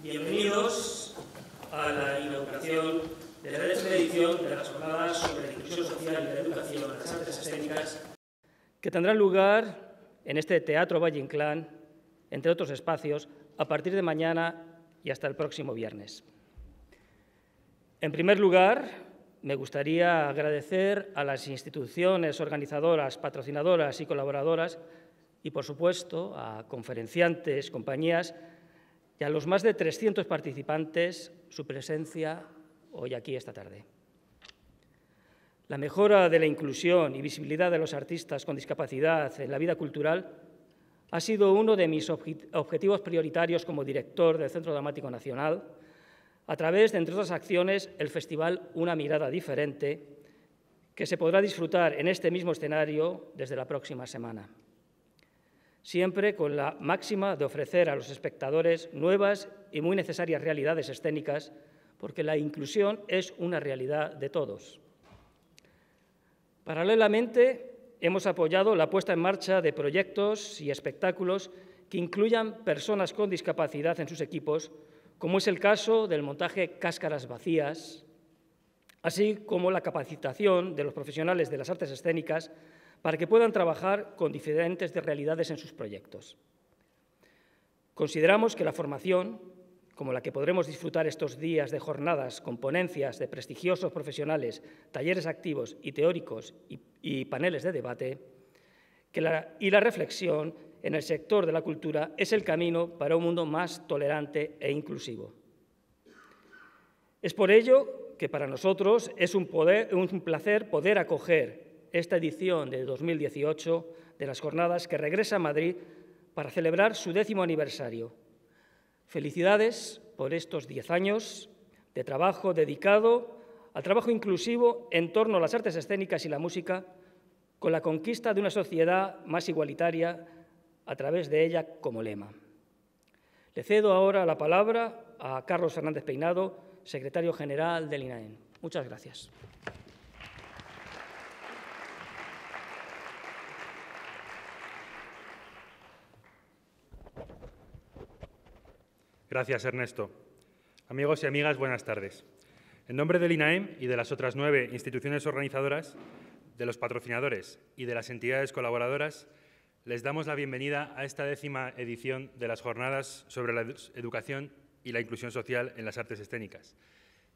Bienvenidos a la inauguración de la edición de las jornadas sobre la inclusión social y la educación en las artes escénicas, que tendrá lugar en este Teatro Valle Inclán, entre otros espacios, a partir de mañana y hasta el próximo viernes. En primer lugar, me gustaría agradecer a las instituciones organizadoras, patrocinadoras y colaboradoras y, por supuesto, a conferenciantes, compañías y a los más de 300 participantes su presencia hoy aquí esta tarde. La mejora de la inclusión y visibilidad de los artistas con discapacidad en la vida cultural ha sido uno de mis objetivos prioritarios como director del Centro Dramático Nacional, a través de, entre otras acciones, el festival Una mirada diferente, que se podrá disfrutar en este mismo escenario desde la próxima semana siempre con la máxima de ofrecer a los espectadores nuevas y muy necesarias realidades escénicas, porque la inclusión es una realidad de todos. Paralelamente, hemos apoyado la puesta en marcha de proyectos y espectáculos que incluyan personas con discapacidad en sus equipos, como es el caso del montaje Cáscaras Vacías, así como la capacitación de los profesionales de las artes escénicas para que puedan trabajar con diferentes realidades en sus proyectos. Consideramos que la formación, como la que podremos disfrutar estos días de jornadas con ponencias de prestigiosos profesionales, talleres activos y teóricos y, paneles de debate, que y la reflexión en el sector de la cultura es el camino para un mundo más tolerante e inclusivo. Es por ello que para nosotros es un placer poder acoger esta edición de 2018 de las jornadas que regresa a Madrid para celebrar su décimo aniversario. Felicidades por estos diez años de trabajo dedicado al trabajo inclusivo en torno a las artes escénicas y la música, con la conquista de una sociedad más igualitaria a través de ella como lema. Le cedo ahora la palabra a Carlos Hernández Peinado, secretario general del INAEN. E Muchas gracias. Gracias, Ernesto. Amigos y amigas, buenas tardes. En nombre del INAEM y de las otras nueve instituciones organizadoras, de los patrocinadores y de las entidades colaboradoras, les damos la bienvenida a esta décima edición de las jornadas sobre la educación y la inclusión social en las artes escénicas,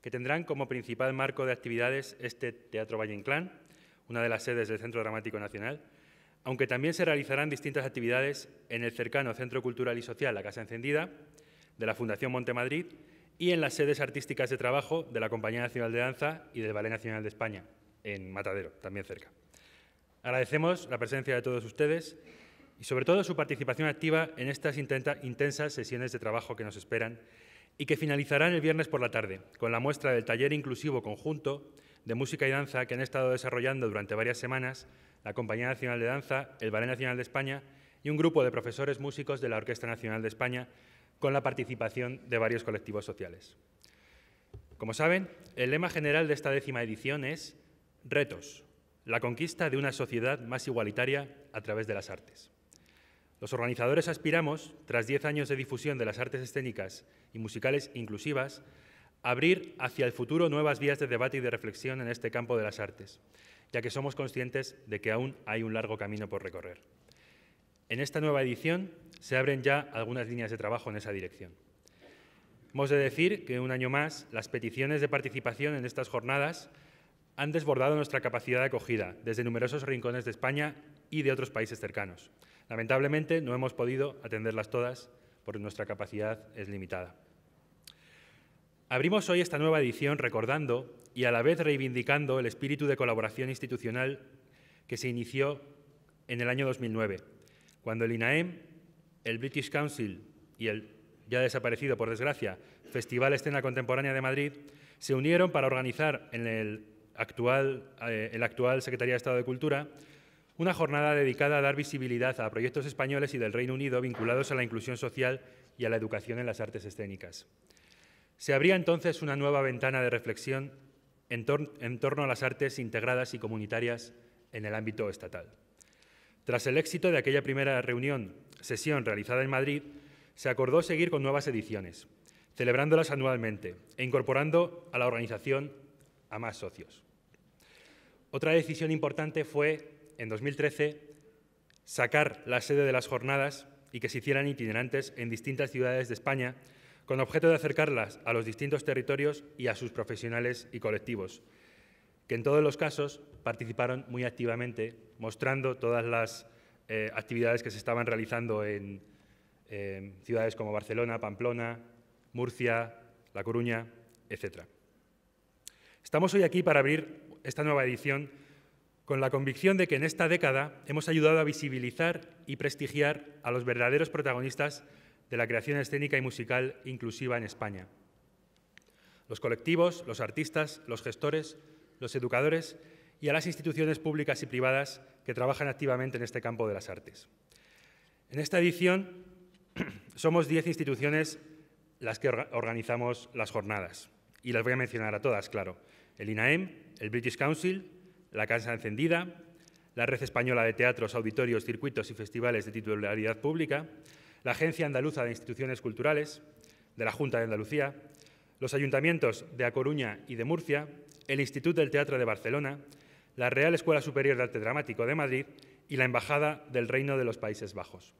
que tendrán como principal marco de actividades este Teatro Valle Inclán, una de las sedes del Centro Dramático Nacional, aunque también se realizarán distintas actividades en el cercano Centro Cultural y Social La Casa Encendida, de la Fundación Montemadrid y en las sedes artísticas de trabajo de la Compañía Nacional de Danza y del Ballet Nacional de España, en Matadero, también cerca. Agradecemos la presencia de todos ustedes y sobre todo su participación activa en estas intensas sesiones de trabajo que nos esperan y que finalizarán el viernes por la tarde con la muestra del taller inclusivo conjunto de música y danza que han estado desarrollando durante varias semanas la Compañía Nacional de Danza, el Ballet Nacional de España y un grupo de profesores músicos de la Orquesta Nacional de España con la participación de varios colectivos sociales. Como saben, el lema general de esta décima edición es Retos, la conquista de una sociedad más igualitaria a través de las artes. Los organizadores aspiramos, tras diez años de difusión de las artes escénicas y musicales inclusivas, a abrir hacia el futuro nuevas vías de debate y de reflexión en este campo de las artes, ya que somos conscientes de que aún hay un largo camino por recorrer. En esta nueva edición se abren ya algunas líneas de trabajo en esa dirección. Hemos de decir que un año más las peticiones de participación en estas jornadas han desbordado nuestra capacidad de acogida desde numerosos rincones de España y de otros países cercanos. Lamentablemente no hemos podido atenderlas todas porque nuestra capacidad es limitada. Abrimos hoy esta nueva edición recordando y a la vez reivindicando el espíritu de colaboración institucional que se inició en el año 2009, cuando el INAEM el British Council y el ya desaparecido, por desgracia, Festival Escena Contemporánea de Madrid, se unieron para organizar en eh, el actual, Secretaría de Estado de Cultura una jornada dedicada a dar visibilidad a proyectos españoles y del Reino Unido vinculados a la inclusión social y a la educación en las artes escénicas. Se abría entonces una nueva ventana de reflexión en torno a las artes integradas y comunitarias en el ámbito estatal. Tras el éxito de aquella primera reunión sesión realizada en Madrid, se acordó seguir con nuevas ediciones, celebrándolas anualmente e incorporando a la organización a más socios. Otra decisión importante fue, en 2013, sacar la sede de las jornadas y que se hicieran itinerantes en distintas ciudades de España con objeto de acercarlas a los distintos territorios y a sus profesionales y colectivos, que en todos los casos participaron muy activamente, mostrando todas las eh, actividades que se estaban realizando en ciudades como Barcelona, Pamplona, Murcia, La Coruña, etc. Estamos hoy aquí para abrir esta nueva edición con la convicción de que en esta década hemos ayudado a visibilizar y prestigiar a los verdaderos protagonistas de la creación escénica y musical inclusiva en España. Los colectivos, los artistas, los gestores, los educadores y a las instituciones públicas y privadas que trabajan activamente en este campo de las artes. En esta edición somos diez instituciones las que organizamos las jornadas y las voy a mencionar a todas, claro. El INAEM, el British Council, la Casa Encendida, la Red Española de Teatros, Auditorios, Circuitos y Festivales de Titularidad Pública, la Agencia Andaluza de Instituciones Culturales, de la Junta de Andalucía, los ayuntamientos de A Coruña y de Murcia, el Instituto del Teatro de Barcelona, la Real Escuela Superior de Arte Dramático de Madrid y la Embajada del Reino de los Países Bajos.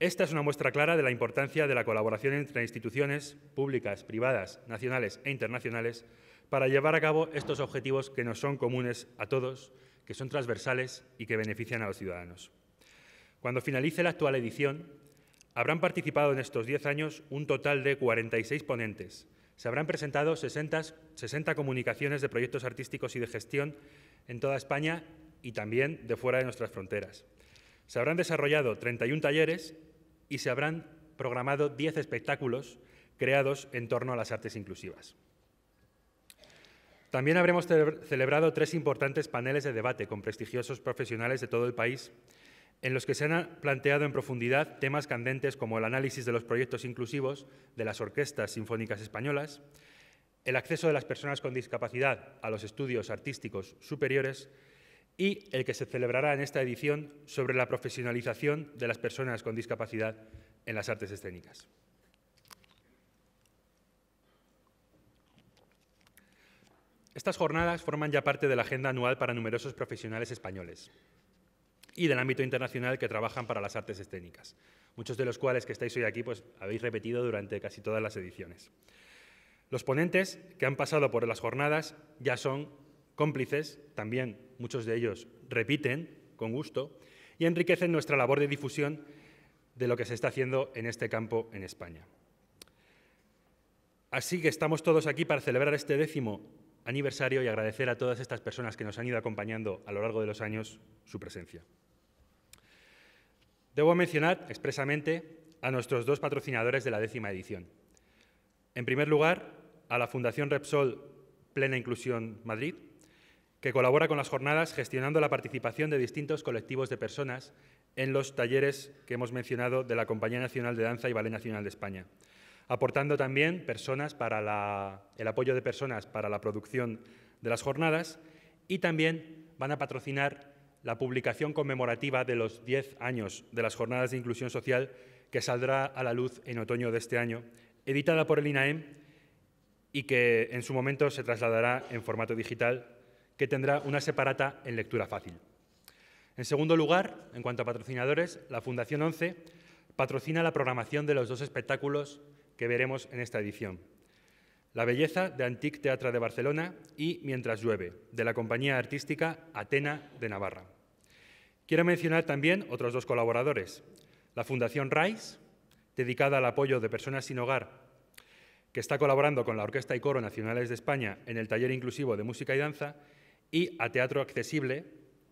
Esta es una muestra clara de la importancia de la colaboración entre instituciones públicas, privadas, nacionales e internacionales para llevar a cabo estos objetivos que nos son comunes a todos, que son transversales y que benefician a los ciudadanos. Cuando finalice la actual edición, habrán participado en estos 10 años un total de 46 ponentes. Se habrán presentado 60, 60 comunicaciones de proyectos artísticos y de gestión en toda España y también de fuera de nuestras fronteras. Se habrán desarrollado 31 talleres y se habrán programado 10 espectáculos creados en torno a las artes inclusivas. También habremos celebrado tres importantes paneles de debate con prestigiosos profesionales de todo el país, en los que se han planteado en profundidad temas candentes como el análisis de los proyectos inclusivos de las orquestas sinfónicas españolas, el acceso de las personas con discapacidad a los estudios artísticos superiores y el que se celebrará en esta edición sobre la profesionalización de las personas con discapacidad en las artes escénicas. Estas jornadas forman ya parte de la agenda anual para numerosos profesionales españoles y del ámbito internacional que trabajan para las artes escénicas, muchos de los cuales que estáis hoy aquí pues, habéis repetido durante casi todas las ediciones. Los ponentes que han pasado por las jornadas ya son cómplices, también muchos de ellos repiten con gusto, y enriquecen nuestra labor de difusión de lo que se está haciendo en este campo en España. Así que estamos todos aquí para celebrar este décimo aniversario y agradecer a todas estas personas que nos han ido acompañando a lo largo de los años su presencia. Debo mencionar expresamente a nuestros dos patrocinadores de la décima edición. En primer lugar, a la Fundación Repsol Plena Inclusión Madrid, que colabora con las jornadas gestionando la participación de distintos colectivos de personas en los talleres que hemos mencionado de la Compañía Nacional de Danza y Ballet Nacional de España, aportando también personas para el apoyo de personas para la producción de las jornadas y también van a patrocinar la publicación conmemorativa de los 10 años de las jornadas de inclusión social que saldrá a la luz en otoño de este año, editada por el INAEM y que en su momento se trasladará en formato digital, que tendrá una separata en lectura fácil. En segundo lugar, en cuanto a patrocinadores, la Fundación 11 patrocina la programación de los dos espectáculos que veremos en esta edición. La belleza de Antique Teatro de Barcelona y Mientras llueve, de la compañía artística Atena de Navarra. Quiero mencionar también otros dos colaboradores. La Fundación RAIS, dedicada al apoyo de personas sin hogar que está colaborando con la Orquesta y Coro Nacionales de España en el taller inclusivo de música y danza, y a Teatro Accesible,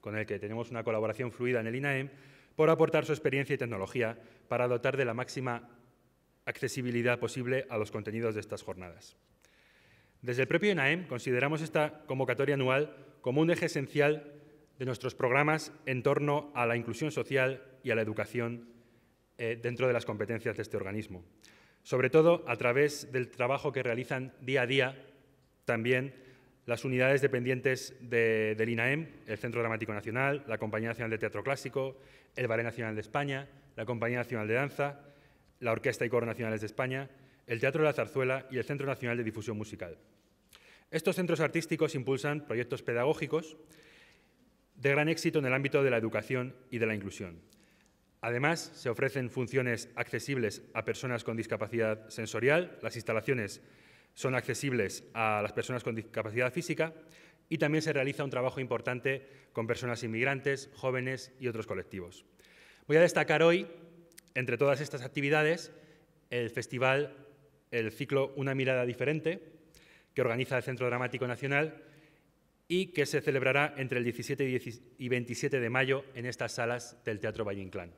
con el que tenemos una colaboración fluida en el INAEM, por aportar su experiencia y tecnología para dotar de la máxima accesibilidad posible a los contenidos de estas jornadas. Desde el propio INAEM consideramos esta convocatoria anual como un eje esencial de nuestros programas en torno a la inclusión social y a la educación eh, dentro de las competencias de este organismo sobre todo a través del trabajo que realizan día a día también las unidades dependientes del INAEM, el Centro Dramático Nacional, la Compañía Nacional de Teatro Clásico, el Ballet Nacional de España, la Compañía Nacional de Danza, la Orquesta y Coro Nacionales de España, el Teatro de la Zarzuela y el Centro Nacional de Difusión Musical. Estos centros artísticos impulsan proyectos pedagógicos de gran éxito en el ámbito de la educación y de la inclusión. Además, se ofrecen funciones accesibles a personas con discapacidad sensorial, las instalaciones son accesibles a las personas con discapacidad física y también se realiza un trabajo importante con personas inmigrantes, jóvenes y otros colectivos. Voy a destacar hoy, entre todas estas actividades, el festival, el ciclo Una mirada diferente, que organiza el Centro Dramático Nacional y que se celebrará entre el 17 y 27 de mayo en estas salas del Teatro Valle Inclán.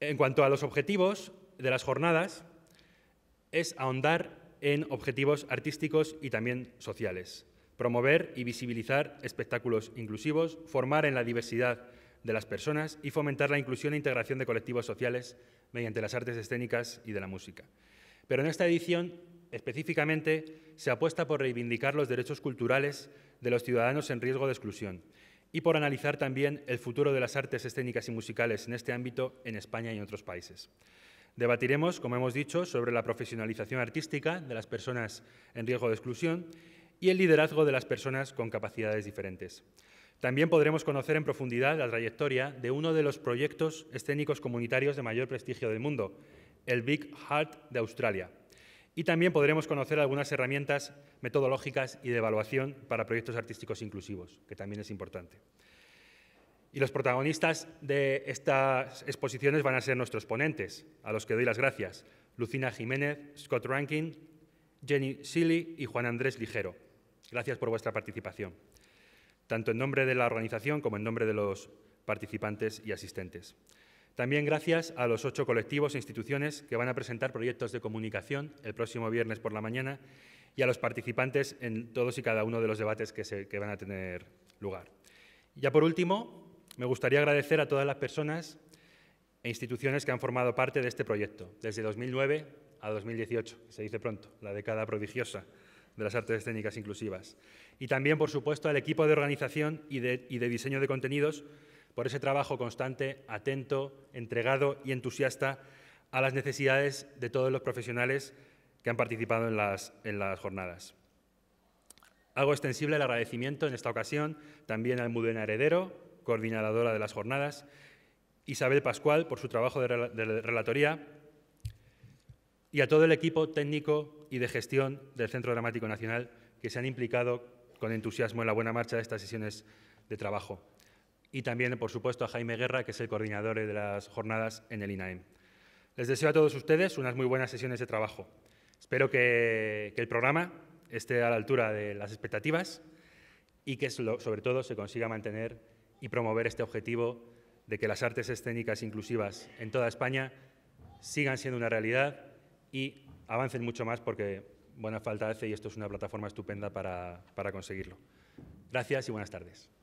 En cuanto a los objetivos de las jornadas, es ahondar en objetivos artísticos y también sociales, promover y visibilizar espectáculos inclusivos, formar en la diversidad de las personas y fomentar la inclusión e integración de colectivos sociales mediante las artes escénicas y de la música. Pero en esta edición, específicamente, se apuesta por reivindicar los derechos culturales de los ciudadanos en riesgo de exclusión y por analizar también el futuro de las artes escénicas y musicales en este ámbito en España y en otros países. Debatiremos, como hemos dicho, sobre la profesionalización artística de las personas en riesgo de exclusión y el liderazgo de las personas con capacidades diferentes. También podremos conocer en profundidad la trayectoria de uno de los proyectos escénicos comunitarios de mayor prestigio del mundo, el Big Heart de Australia, y también podremos conocer algunas herramientas metodológicas y de evaluación para proyectos artísticos inclusivos, que también es importante. Y los protagonistas de estas exposiciones van a ser nuestros ponentes, a los que doy las gracias, Lucina Jiménez, Scott Rankin, Jenny Silly y Juan Andrés Ligero. Gracias por vuestra participación, tanto en nombre de la organización como en nombre de los participantes y asistentes. También gracias a los ocho colectivos e instituciones que van a presentar proyectos de comunicación el próximo viernes por la mañana y a los participantes en todos y cada uno de los debates que, van a tener lugar. Ya por último, me gustaría agradecer a todas las personas e instituciones que han formado parte de este proyecto, desde 2009 a 2018, que se dice pronto, la década prodigiosa de las artes escénicas inclusivas. Y también, por supuesto, al equipo de organización y de diseño de contenidos por ese trabajo constante, atento, entregado y entusiasta a las necesidades de todos los profesionales que han participado en las, jornadas. Hago extensible el agradecimiento en esta ocasión también al MUDENA Heredero, coordinadora de las jornadas, Isabel Pascual por su trabajo de relatoría y a todo el equipo técnico y de gestión del Centro Dramático Nacional que se han implicado con entusiasmo en la buena marcha de estas sesiones de trabajo y también, por supuesto, a Jaime Guerra, que es el coordinador de las jornadas en el INAEM. Les deseo a todos ustedes unas muy buenas sesiones de trabajo. Espero que, el programa esté a la altura de las expectativas y que, sobre todo, se consiga mantener y promover este objetivo de que las artes escénicas inclusivas en toda España sigan siendo una realidad y avancen mucho más porque buena falta hace y esto es una plataforma estupenda para conseguirlo. Gracias y buenas tardes.